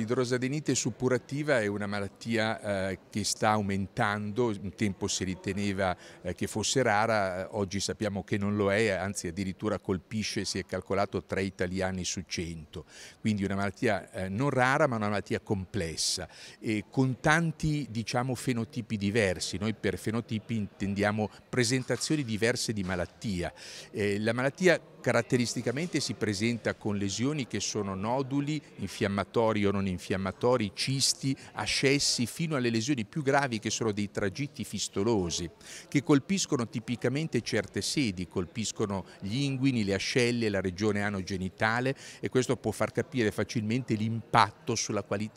L'idrosadenite suppurativa è una malattia eh, che sta aumentando, un tempo si riteneva eh, che fosse rara, eh, oggi sappiamo che non lo è, anzi addirittura colpisce, si è calcolato, tre italiani su cento. Quindi una malattia eh, non rara ma una malattia complessa e con tanti diciamo, fenotipi diversi. Noi per fenotipi intendiamo presentazioni diverse di malattia. Eh, la malattia caratteristicamente si presenta con lesioni che sono noduli, infiammatori o non infiammatori, cisti, ascessi, fino alle lesioni più gravi che sono dei tragitti fistolosi, che colpiscono tipicamente certe sedi, colpiscono gli inguini, le ascelle, la regione anogenitale e questo può far capire facilmente l'impatto sulla qualità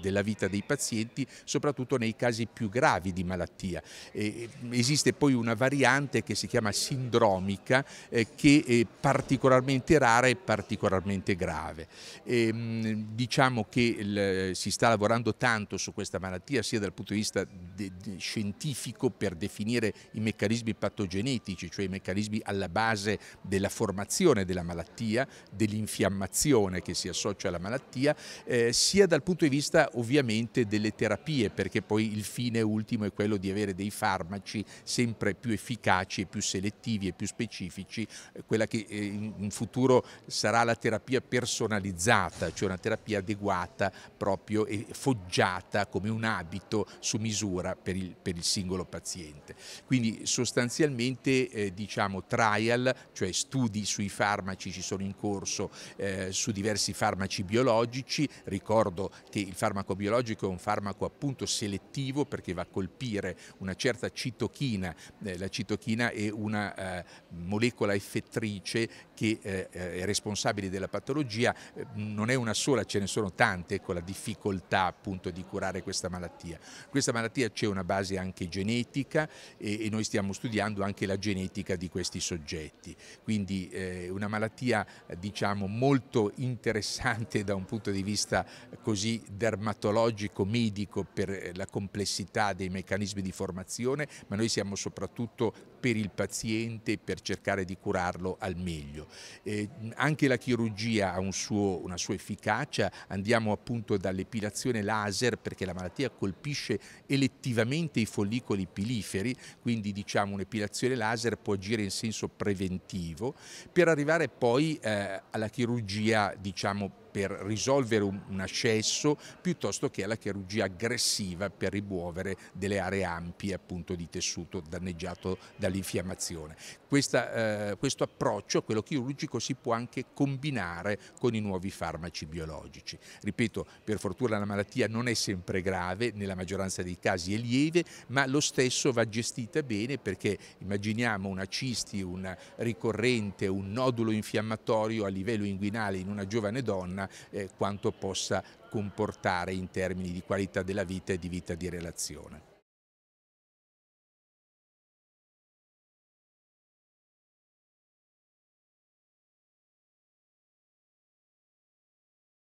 della vita dei pazienti, soprattutto nei casi più gravi di malattia. Eh, esiste poi una variante che si chiama sindromica eh, che è particolarmente rara e particolarmente grave. Eh, diciamo che il, eh, si sta lavorando tanto su questa malattia sia dal punto di vista de, de, scientifico per definire i meccanismi patogenetici, cioè i meccanismi alla base della formazione della malattia, dell'infiammazione che si associa alla malattia, eh, sia dal punto di vista ovviamente delle terapie, perché poi il fine ultimo è quello di avere dei farmaci sempre più efficaci, più selettivi e più specifici, eh, quella che eh, in futuro sarà la terapia personalizzata, cioè una terapia adeguata stata proprio eh, foggiata come un abito su misura per il, per il singolo paziente. Quindi sostanzialmente eh, diciamo trial, cioè studi sui farmaci ci sono in corso eh, su diversi farmaci biologici, ricordo che il farmaco biologico è un farmaco appunto selettivo perché va a colpire una certa citochina, eh, la citochina è una eh, molecola effettrice che eh, è responsabile della patologia, non è una sola, ce ne sono tante paziente con la difficoltà appunto di curare questa malattia. Questa malattia c'è una base anche genetica e, e, noi stiamo studiando anche la genetica di questi soggetti, quindi eh, una malattia diciamo molto interessante da un punto di vista così dermatologico, medico per la complessità dei meccanismi di formazione, ma noi siamo soprattutto per il paziente per cercare di curarlo al meglio. Eh, anche la chirurgia ha un suo, una sua efficacia, andiamo a appunto dall'epilazione laser perché la malattia colpisce elettivamente i follicoli piliferi, quindi diciamo un'epilazione laser può agire in senso preventivo, per arrivare poi eh, alla chirurgia diciamo per risolvere un, un ascesso piuttosto che alla chirurgia aggressiva per rimuovere delle aree ampie appunto, di tessuto danneggiato dall'infiammazione. Eh, questo approccio, quello chirurgico, si può anche combinare con i nuovi farmaci biologici. Ripeto, per fortuna la malattia non è sempre grave, nella maggioranza dei casi è lieve, ma lo stesso va gestita bene perché immaginiamo una cisti, un ricorrente, un nodulo infiammatorio a livello inguinale in una giovane donna, interna eh, quanto possa comportare in termini di qualità della vita e di vita di relazione.